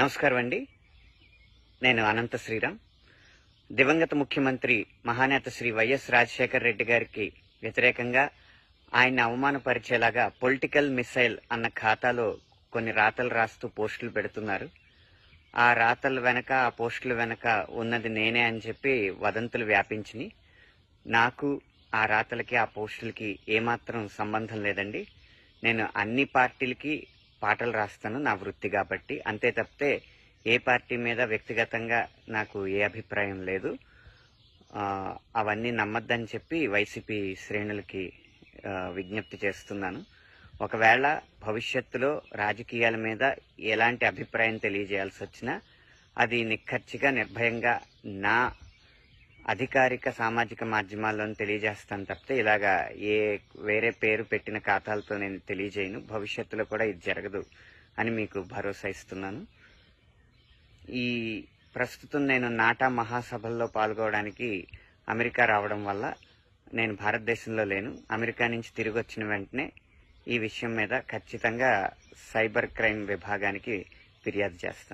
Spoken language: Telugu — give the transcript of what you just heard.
నమస్కారం అండి నేను అనంత శ్రీరామ్ దివంగత ముఖ్యమంత్రి మహానేత శ్రీ వైఎస్ రాజశేఖర రెడ్డి గారికి వ్యతిరేకంగా ఆయన్ని అవమానపరిచేలాగా పొలిటికల్ మిసైల్ అన్న ఖాతాలో కొన్ని రాతలు రాస్తూ పోస్టులు పెడుతున్నారు ఆ రాతల వెనక ఆ పోస్టుల వెనక ఉన్నది నేనే అని చెప్పి వదంతులు వ్యాపించినాయి నాకు ఆ రాతలకి ఆ పోస్టులకి ఏమాత్రం సంబంధం లేదండి నేను అన్ని పార్టీలకి పాటలు రాస్తాను నా వృత్తి కాబట్టి అంతే తప్పితే ఏ పార్టీ మీద వ్యక్తిగతంగా నాకు ఏ అభిప్రాయం లేదు అవన్నీ నమ్మద్దని చెప్పి వైసీపీ శ్రేణులకి విజ్ఞప్తి చేస్తున్నాను ఒకవేళ భవిష్యత్తులో రాజకీయాల మీద ఎలాంటి అభిప్రాయం తెలియజేయాల్సి వచ్చినా అది నిక్కర్చిగా నిర్భయంగా నా అధికారిక సామాజిక మాధ్యమాల్లోనూ తెలియజేస్తాను తప్పితే ఇలాగా ఏ వేరే పేరు పెట్టిన ఖాతాలతో నేను తెలియజేయను భవిష్యత్తులో కూడా ఇది జరగదు అని మీకు భరోసా ఇస్తున్నాను ఈ ప్రస్తుతం నేను నాటా మహాసభల్లో పాల్గొవడానికి అమెరికా రావడం వల్ల నేను భారతదేశంలో లేను అమెరికా నుంచి తిరిగి వచ్చిన వెంటనే ఈ విషయం మీద ఖచ్చితంగా సైబర్ క్రైమ్ విభాగానికి ఫిర్యాదు చేస్తాను